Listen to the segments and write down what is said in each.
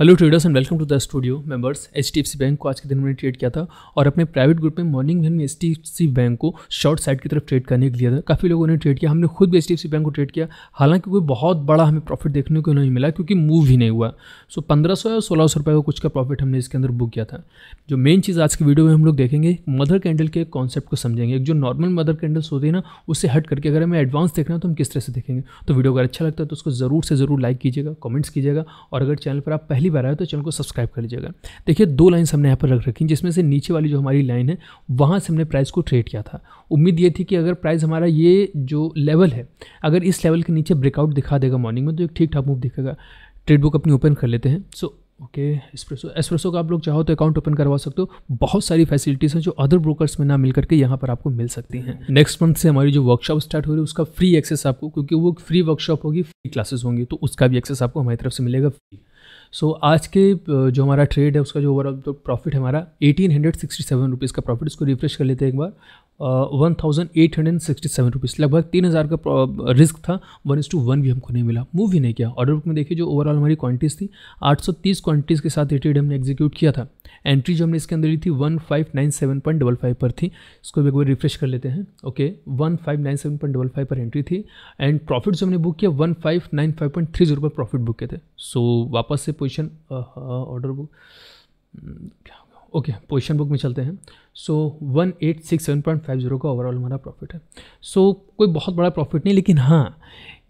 hello traders and welcome to the studio members H bank को आज के दिन मैंने ट्रेड किया था और अपने प्राइवेट ग्रुप में मॉर्निंग में एच बैंक को शॉर्ट साइड की तरफ ट्रेड करने के लिए था काफ़ी लोगों ने ट्रेड किया हमने खुद भी एच बैंक को ट्रेड किया हालांकि कोई बहुत बड़ा हमें प्रॉफिट देखने को नहीं मिला क्योंकि मूव ही नहीं हुआ सो पंद्रह सौ या सोलह सौ रुपये का कुछ का प्रॉफिट हमने इसके अंदर बुक किया था जो मेन चीज़ आज की वीडियो में हम लोग देखेंगे मदर कैंडल के कॉन्सेप्ट को समझेंगे जो नॉर्मल मदर कैंडल्स होती है ना उससे हट करके अगर हमें एडवांस देखना है तो हम किस तरह से देखेंगे तो वीडियो अगर अच्छा लगता है तो उसको ज़रूर से ज़रूर लाइक कीजिएगा कॉमेंट्स कीजिएगा और अगर चैनल पर आप पहले पहली बार आए तो चैनल को सब्सक्राइब कर लीजिएगा देखिए दो लाइन्स हमने यहाँ पर रख रखी जिसमें से नीचे वाली जो हमारी लाइन है वहाँ से हमने प्राइस को ट्रेड किया था उम्मीद ये थी कि अगर प्राइस हमारा ये जो लेवल है अगर इस लेवल के नीचे ब्रेकआउट दिखा देगा मॉर्निंग में तो एक ठीक ठाक मूव दिखेगा ट्रेड बुक अपनी ओपन कर लेते हैं सो ओके एस्प्रेसो एस्प्रेसो का आप लोग चाहो तो अकाउंट ओपन करवा सकते हो बहुत सारी फैसिलिटीज़ हैं जो अदर ब्रोकर्स में ना मिल करके यहाँ पर आपको मिल सकती हैं नेक्स्ट मंथ से हमारी जो वर्कशॉप स्टार्ट हो रही है उसका फ्री एक्सेस आपको क्योंकि वो फ्री वर्कशॉप होगी फ्री क्लासेस होंगी तो उसका भी एक्सेस आपको हमारी तरफ से मिलेगा फ्री सो so, आज के जो हमारा ट्रेड है उसका जो ओवरऑल तो प्रॉफिट हमारा eighteen hundred sixty seven rupees का प्रॉफिट उसको रिफ्रेश कर लेते हैं एक बार one thousand eight hundred sixty seven rupees लगभग तीन हज़ार का रिस्क था वन इज टू वन भी हमको नहीं मिला मूव भी नहीं किया ऑर्डर बुक में देखिए जो ओवरऑल हमारी क्वांटिटीज़ थी आठ सौ तीस क्वांटिटीज़ के साथ ये ट्रेड हमने एग्जीक्यूट किया था एंट्री जो हमने इसके अंदर ली थी one five nine seven point double five पर थी इसको भी एक बार रिफ्रेश कर लेते हैं okay one five nine seven point double five पर एंट्री थी एंड प्रॉफिट जो हमने बुक किया one five nine five point three zero पर प्रॉफिट बुक किए थे सो so, वापस से position order book okay position book में चलते हैं so one eight six seven point five zero का ओवरऑल हमारा प्रॉफिट है सो so, कोई बहुत बड़ा प्रॉफिट नहीं लेकिन हाँ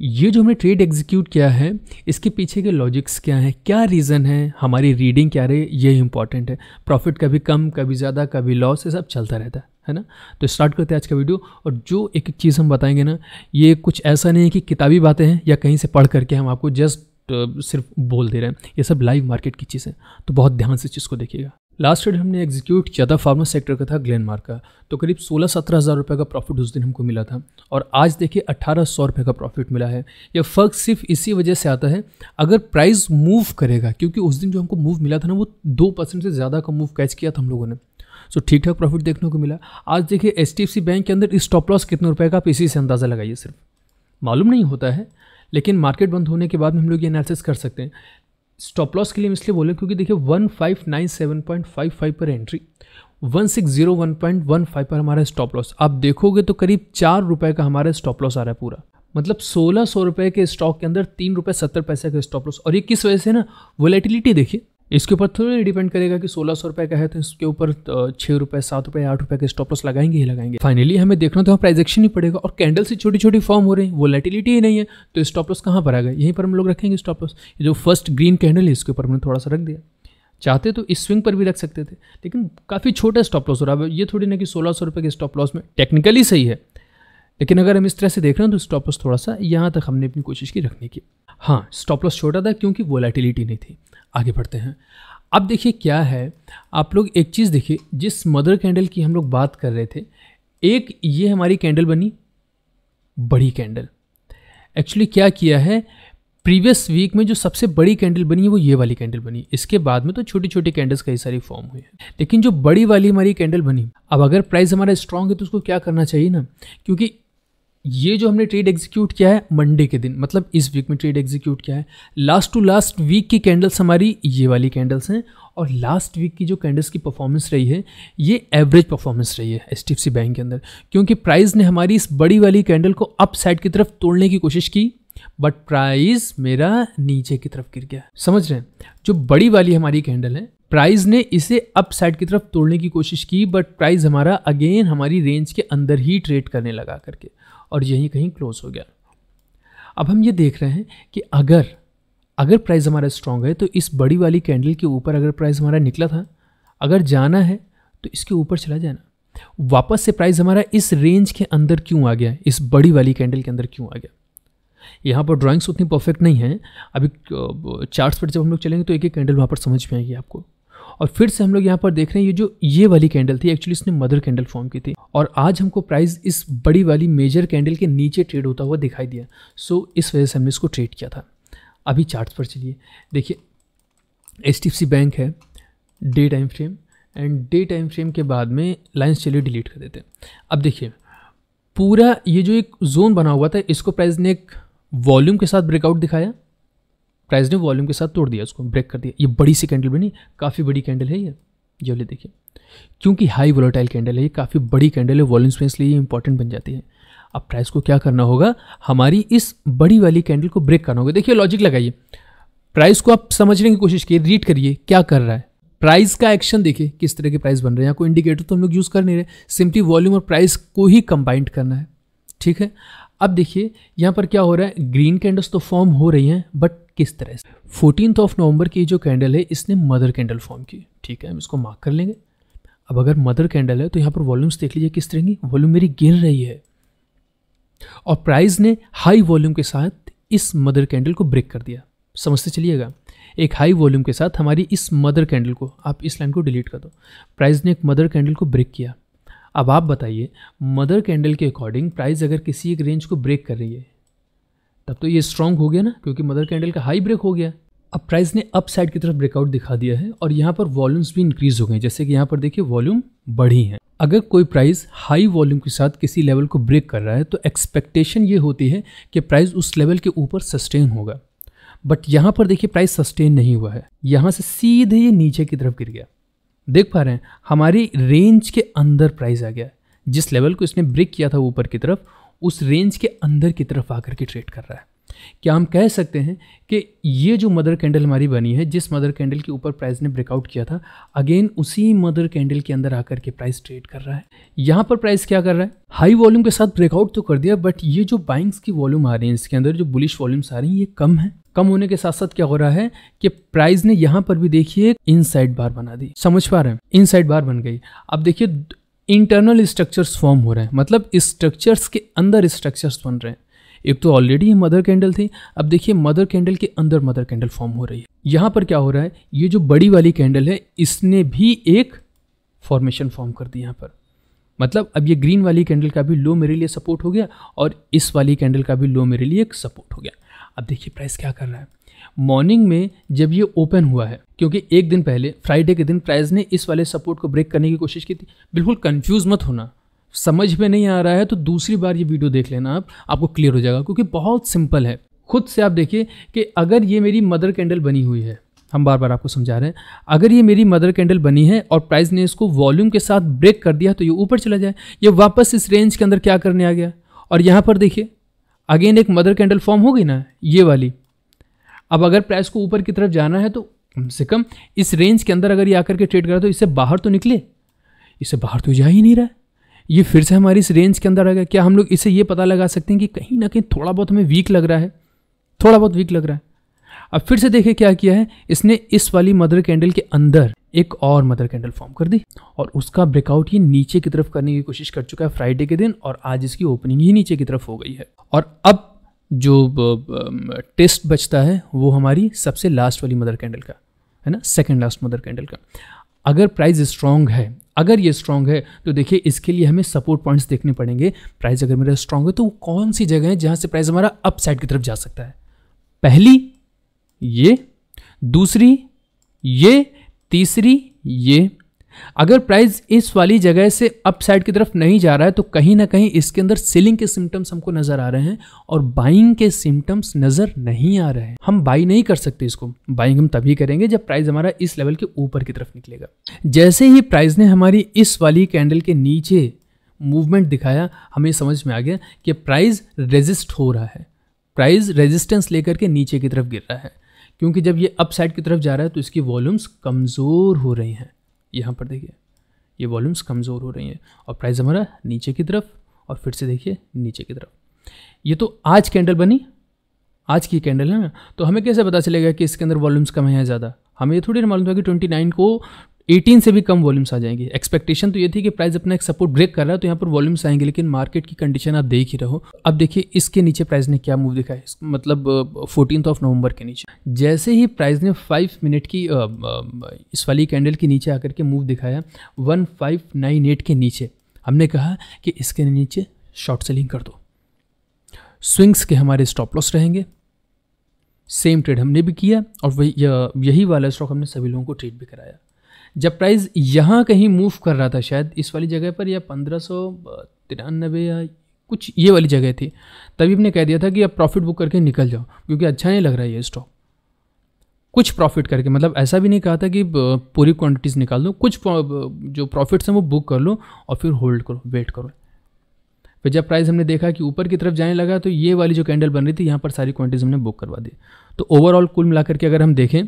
ये जो हमने ट्रेड एग्जीक्यूट किया है इसके पीछे के लॉजिक्स क्या हैं क्या रीज़न है हमारी रीडिंग क्या रही ये इंपॉर्टेंट है प्रॉफिट कभी कम कभी ज़्यादा कभी लॉस ये सब चलता रहता है है ना तो स्टार्ट करते हैं आज का वीडियो और जो एक एक चीज़ हम बताएंगे ना ये कुछ ऐसा नहीं है कि किताबी बातें हैं या कहीं से पढ़ करके हम आपको जस्ट सिर्फ बोल दे रहे हैं ये सब लाइव मार्केट की चीज़ें तो बहुत ध्यान से चीज़ को देखिएगा लास्ट ईयर हमने एग्जीक्यूट किया था फार्मा सेक्टर का था ग्लेनमार्क का तो करीब सोलह सत्रह हज़ार रुपये का प्रॉफिट उस दिन हमको मिला था और आज देखिए अट्ठारह सौ रुपये का प्रॉफिट मिला है यह फ़र्क सिर्फ इसी वजह से आता है अगर प्राइस मूव करेगा क्योंकि उस दिन जो हमको मूव मिला था ना वो दो परसेंट से ज़्यादा का मूव कैच किया था हम लोगों ने सो ठीक ठाक प्रॉफिट देखने को मिला आज देखिए H D F C bank के अंदर स्टॉप लॉस कितने रुपये का आप इसी से अंदाज़ा लगाइए सिर्फ मालूम नहीं होता है लेकिन मार्केट बंद होने के बाद में हम लोग ये एनालिसिस कर सकते हैं स्टॉप लॉस के लिए हम इसलिए बोले क्योंकि देखिए one five nine seven point five five पर entry one six zero one point one five पर हमारा स्टॉप लॉस आप देखोगे तो करीब चार रुपये का हमारा स्टॉप लॉस आ रहा है पूरा मतलब सोलह सौ रुपये के स्टॉक के अंदर तीन रुपये सत्तर पैसे का स्टॉप लॉस और ये किस वजह से ना वोलेटिलिटी देखिए इसके ऊपर थोड़ा डिपेंड करेगा कि सोलह सौ रुपये का है तो इसके ऊपर छः रुपये सात रुपये आठ रुपये के स्टॉप लॉस लगाएंगे ही लगाएंगे फाइनली हमें देखना तो प्राइजेक्शन ही पड़ेगा और कैंडल से छोटी छोटी फॉर्म हो रही है वोलेटिलिटी ही नहीं है तो स्टॉप लॉस कहाँ पर आ गए यहीं पर हम लोग रखेंगे स्टॉप लॉस जो फर्स्ट ग्रीन कैंडल है इसके ऊपर हमने थोड़ा सा रख दिया चाहते तो इस स्विंग पर भी रख सकते थे लेकिन काफ़ी छोटा स्टॉप लॉस हो रहा है ये थोड़ी ना कि सोलह सौ रुपये के स्टॉप लॉस में टेक्निकली सही है लेकिन अगर हम इस तरह से देख रहे हैं तो स्टॉप लॉस थोड़ा सा यहाँ तक हमने अपनी कोशिश की रखने की हाँ स्टॉप लॉस छोटा था क्योंकि वोलेटिलिटी नहीं थी आगे बढ़ते हैं अब देखिए क्या है आप लोग एक चीज़ देखिए जिस मदर कैंडल की हम लोग बात कर रहे थे एक ये हमारी कैंडल बनी बड़ी कैंडल एक्चुअली क्या किया है प्रीवियस वीक में जो सबसे बड़ी कैंडल बनी है वो ये वाली कैंडल बनी इसके बाद में तो छोटी छोटी कैंडल्स कई सारी फॉर्म हुई है लेकिन जो बड़ी वाली हमारी कैंडल बनी अब अगर प्राइस हमारा स्ट्रांग है तो उसको क्या करना चाहिए ना क्योंकि ये जो हमने ट्रेड एग्जीक्यूट किया है मंडे के दिन मतलब इस वीक में ट्रेड एग्जीक्यूट किया है लास्ट टू लास्ट वीक की कैंडल्स हमारी ये वाली कैंडल्स हैं और लास्ट वीक की जो कैंडल्स की परफॉर्मेंस रही है ये एवरेज परफॉर्मेंस रही है एच डी बैंक के अंदर क्योंकि प्राइस ने हमारी इस बड़ी वाली कैंडल को अप साइड की तरफ तोड़ने की कोशिश की बट प्राइस मेरा नीचे की तरफ गिर गया समझ रहे हैं जो बड़ी वाली हमारी कैंडल है प्राइस ने इसे अप साइड की तरफ तोड़ने की कोशिश की बट प्राइस हमारा अगेन हमारी रेंज के अंदर ही ट्रेड करने लगा करके और यहीं कहीं क्लोज हो गया अब हम ये देख रहे हैं कि अगर अगर प्राइस हमारा स्ट्रांग है तो इस बड़ी वाली कैंडल के ऊपर अगर प्राइस हमारा निकला था अगर जाना है तो इसके ऊपर चला जाना वापस से प्राइस हमारा इस रेंज के अंदर क्यों आ गया इस बड़ी वाली कैंडल के अंदर क्यों आ गया यहाँ पर ड्राइंग्स उतनी परफेक्ट नहीं है अभी चार्ट्स पर जब हम लोग चलेंगे तो एक एक कैंडल वहाँ पर समझ में आएगी आपको और फिर से हम लोग यहाँ पर देख रहे हैं ये जो ये वाली कैंडल थी एक्चुअली इसने मदर कैंडल फॉर्म की थी और आज हमको प्राइस इस बड़ी वाली मेजर कैंडल के नीचे ट्रेड होता हुआ दिखाई दिया सो so, इस वजह से हमने इसको ट्रेड किया था अभी चार्ट्स पर चलिए देखिए एच बैंक है day time frame and day time frame के बाद में लाइन्स चलिए डिलीट कर देते हैं अब देखिए पूरा ये जो एक जोन बना हुआ था इसको प्राइस ने एक वॉल्यूम के साथ ब्रेकआउट दिखाया प्राइस ने वॉल्यूम के साथ तोड़ दिया उसको ब्रेक कर दिया ये बड़ी सी कैंडल बनी काफ़ी बड़ी कैंडल है ये ये वाली देखिए क्योंकि हाई वोलाटाइल कैंडल है ये काफ़ी बड़ी कैंडल है वॉल्यूम में लिए इंपॉर्टेंट बन जाती है अब प्राइस को क्या करना होगा हमारी इस बड़ी वाली कैंडल को ब्रेक करना होगा देखिए लॉजिक लगाइए प्राइस को आप समझने की कोशिश किए रीड करिए क्या कर रहा है प्राइस का एक्शन देखिए किस तरह के प्राइस बन रहे हैं यहाँ कोई इंडिकेटर तो हम लोग यूज़ कर नहीं रहे सिंपली वॉल्यूम और प्राइस को ही कंबाइंड करना है ठीक है अब देखिए यहाँ पर क्या हो रहा है ग्रीन कैंडल्स तो फॉर्म हो रही हैं बट किस तरह से फोर्टीन ऑफ नवंबर की जो कैंडल है इसने मदर कैंडल फॉर्म की ठीक है हम इसको मार्क कर लेंगे अब अगर मदर कैंडल है तो यहाँ पर वॉल्यूम्स देख लीजिए किस तरह की वॉल्यूम मेरी गिर रही है और प्राइस ने हाई वॉल्यूम के साथ इस मदर कैंडल को ब्रेक कर दिया समझते चलिएगा एक हाई वॉल्यूम के साथ हमारी इस मदर कैंडल को आप इस लाइन को डिलीट कर दो प्राइस ने एक मदर कैंडल को ब्रेक किया अब आप बताइए मदर कैंडल के अकॉर्डिंग प्राइस अगर किसी एक रेंज को ब्रेक कर रही है तब तो ये स्ट्रांग हो गया ना क्योंकि मदर कैंडल का हाई ब्रेक हो गया अब प्राइस ने अप साइड की तरफ ब्रेकआउट दिखा दिया है और यहाँ पर वॉल्यूम्स भी इंक्रीज हो गए जैसे कि यहाँ पर देखिए वॉल्यूम बढ़ी है अगर कोई प्राइस हाई वॉल्यूम के साथ किसी लेवल को ब्रेक कर रहा है तो एक्सपेक्टेशन ये होती है कि प्राइस उस लेवल के ऊपर सस्टेन होगा बट यहाँ पर देखिए प्राइस सस्टेन नहीं हुआ है यहाँ से सीधे ये नीचे की तरफ गिर गया देख पा रहे हैं हमारी रेंज के अंदर प्राइस आ गया जिस लेवल को इसने ब्रेक किया था ऊपर की तरफ उस रेंज के अंदर की तरफ आकर के ट्रेड कर रहा है क्या हम कह सकते हैं कि ये जो मदर कैंडल हमारी बनी है जिस मदर कैंडल के ऊपर प्राइस ने ब्रेकआउट किया था अगेन उसी मदर कैंडल के अंदर आकर के प्राइस ट्रेड कर रहा है यहाँ पर प्राइस क्या कर रहा है हाई वॉल्यूम के साथ ब्रेकआउट तो कर दिया बट ये जो बाइंग्स की वॉल्यूम आ रही है इसके अंदर जो बुलिश वॉल्यूम्स आ रही है ये कम है कम होने के साथ साथ क्या हो रहा है कि प्राइस ने यहाँ पर भी देखिए इन साइड बार बना दी समझ पा रहे हैं इन साइड बार बन गई अब देखिए इंटरनल स्ट्रक्चर्स फॉर्म हो रहे हैं मतलब स्ट्रक्चर्स के अंदर स्ट्रक्चर्स बन रहे हैं एक तो ऑलरेडी मदर कैंडल थी अब देखिए मदर कैंडल के अंदर मदर कैंडल फॉर्म हो रही है यहाँ पर क्या हो रहा है ये जो बड़ी वाली कैंडल है इसने भी एक फॉर्मेशन फॉर्म कर दी यहाँ पर मतलब अब ये ग्रीन वाली कैंडल का भी लो मेरे लिए सपोर्ट हो गया और इस वाली कैंडल का भी लो मेरे लिए एक सपोर्ट हो गया अब देखिए प्राइस क्या कर रहा है मॉर्निंग में जब ये ओपन हुआ है क्योंकि एक दिन पहले फ्राइडे के दिन प्राइस ने इस वाले सपोर्ट को ब्रेक करने की कोशिश की थी बिल्कुल कंफ्यूज मत होना समझ में नहीं आ रहा है तो दूसरी बार ये वीडियो देख लेना आप आपको क्लियर हो जाएगा क्योंकि बहुत सिंपल है खुद से आप देखिए कि अगर ये मेरी मदर कैंडल बनी हुई है हम बार बार आपको समझा रहे हैं अगर ये मेरी मदर कैंडल बनी है और प्राइस ने इसको वॉल्यूम के साथ ब्रेक कर दिया तो ये ऊपर चला जाए ये वापस इस रेंज के अंदर क्या करने आ गया और यहाँ पर देखिए अगेन एक मदर कैंडल फॉर्म हो गई ना ये वाली अब अगर प्राइस को ऊपर की तरफ जाना है तो कम से कम इस रेंज के अंदर अगर ये आकर के ट्रेड करा तो इससे बाहर तो निकले इससे बाहर तो जा ही नहीं रहा है ये फिर से हमारी इस रेंज के अंदर आ गया क्या हम लोग इसे ये पता लगा सकते हैं कि कहीं ना कहीं थोड़ा बहुत हमें वीक लग रहा है थोड़ा बहुत वीक लग रहा है अब फिर से देखें क्या किया है इसने इस वाली मदर कैंडल के अंदर एक और मदर कैंडल फॉर्म कर दी और उसका ब्रेकआउट ये नीचे की तरफ करने की कोशिश कर चुका है फ्राइडे के दिन और आज इसकी ओपनिंग ही नीचे की तरफ हो गई है और अब जो टेस्ट बचता है वो हमारी सबसे लास्ट वाली मदर कैंडल का है ना सेकेंड लास्ट मदर कैंडल का अगर प्राइस स्ट्रांग है अगर ये स्ट्रांग है तो देखिए इसके लिए हमें सपोर्ट पॉइंट्स देखने पड़ेंगे प्राइस अगर मेरा स्ट्रांग है तो वो कौन सी जगह है जहाँ से प्राइस हमारा अप साइड की तरफ जा सकता है पहली ये दूसरी ये तीसरी ये अगर प्राइस इस वाली जगह से अप साइड की तरफ नहीं जा रहा है तो कहीं ना कहीं इसके अंदर सेलिंग के सिम्टम्स हमको नज़र आ रहे हैं और बाइंग के सिम्टम्स नज़र नहीं आ रहे हैं हम बाई नहीं कर सकते इसको बाइंग हम तभी करेंगे जब प्राइस हमारा इस लेवल के ऊपर की तरफ निकलेगा जैसे ही प्राइस ने हमारी इस वाली कैंडल के नीचे मूवमेंट दिखाया हमें समझ में आ गया कि प्राइज रेजिस्ट हो रहा है प्राइज रेजिस्टेंस लेकर के नीचे की तरफ गिर रहा है क्योंकि जब ये अप साइड की तरफ जा रहा है तो इसकी वॉल्यूम्स कमज़ोर हो रही हैं यहाँ पर देखिए ये वॉल्यूम्स कमज़ोर हो रही हैं और प्राइस हमारा नीचे की तरफ और फिर से देखिए नीचे की तरफ ये तो आज कैंडल बनी आज की कैंडल है ना तो हमें कैसे पता चलेगा कि इसके अंदर वॉल्यूम्स कम है या ज़्यादा हमें ये थोड़ी ना मालूम था कि ट्वेंटी नाइन को 18 से भी कम वॉल्यूम्स आ जाएंगे एक्सपेक्टेशन तो ये थी कि प्राइस अपना एक सपोर्ट ब्रेक कर रहा है तो यहाँ पर वॉल्यूम्स आएंगे लेकिन मार्केट की कंडीशन आप देख ही रहो अब देखिए इसके नीचे प्राइस ने क्या मूव दिखाया मतलब फोर्टीन ऑफ नवंबर के नीचे जैसे ही प्राइस ने फाइव मिनट की इस वाली कैंडल के नीचे आकर के मूव दिखाया वन के नीचे हमने कहा कि इसके नीचे शॉर्ट सेलिंग कर दो स्विंग्स के हमारे स्टॉप लॉस रहेंगे सेम ट्रेड हमने भी किया और वही यही वाला स्टॉक हमने सभी लोगों को ट्रेड भी कराया जब प्राइस यहाँ कहीं मूव कर रहा था शायद इस वाली जगह पर या पंद्रह सौ तिरानबे या कुछ ये वाली जगह थी तभी हमने कह दिया था कि अब प्रॉफिट बुक करके निकल जाओ क्योंकि अच्छा नहीं लग रहा है ये स्टॉक कुछ प्रॉफिट करके मतलब ऐसा भी नहीं कहा था कि पूरी क्वांटिटीज़ निकाल दो कुछ जो प्रॉफिट्स हैं वो बुक कर लो और फिर होल्ड करो वेट करो फिर जब प्राइस हमने देखा कि ऊपर की तरफ जाने लगा तो ये वाली जो कैंडल बन रही थी यहाँ पर सारी क्वांटिटीज़ हमने बुक करवा दी तो ओवरऑल कुल मिलाकर के अगर हम देखें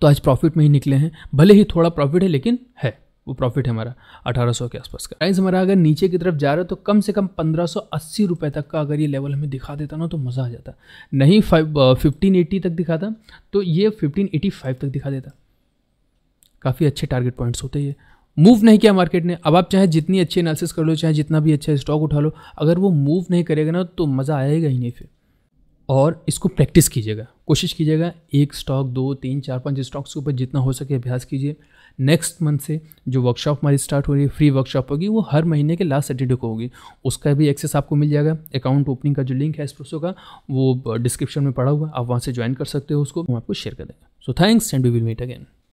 तो आज प्रॉफिट में ही निकले हैं भले ही थोड़ा प्रॉफिट है लेकिन है वो प्रॉफिट है हमारा 1800 के आसपास का प्राइस हमारा अगर नीचे की तरफ जा रहा है तो कम से कम 1580 रुपए तक का अगर ये लेवल हमें दिखा देता ना तो मज़ा आ जाता नहीं फाइव फिफ्टीन एट्टी तक दिखाता तो ये फिफ्टीन एटी फाइव तक दिखा देता काफ़ी अच्छे टारगेट पॉइंट्स होते हैं मूव नहीं किया मार्केट ने अब आप चाहे जितनी अच्छी एनालिसिस कर लो चाहे जितना भी अच्छा स्टॉक उठा लो अगर वो मूव नहीं करेगा ना तो मज़ा आएगा ही नहीं फिर और इसको प्रैक्टिस कीजिएगा कोशिश कीजिएगा एक स्टॉक दो तीन चार पाँच स्टॉक्स के ऊपर जितना हो सके अभ्यास कीजिए नेक्स्ट मंथ से जो वर्कशॉप हमारी स्टार्ट हो रही है फ्री वर्कशॉप होगी वो हर महीने के लास्ट सैटरडे को होगी उसका भी एक्सेस आपको मिल जाएगा अकाउंट ओपनिंग का जो लिंक है एस्प्रोसो का वो डिस्क्रिप्शन में पड़ा हुआ आप वहाँ से ज्वाइन कर सकते हो उसको हम आपको शेयर कर देंगे so thanks and we will meet again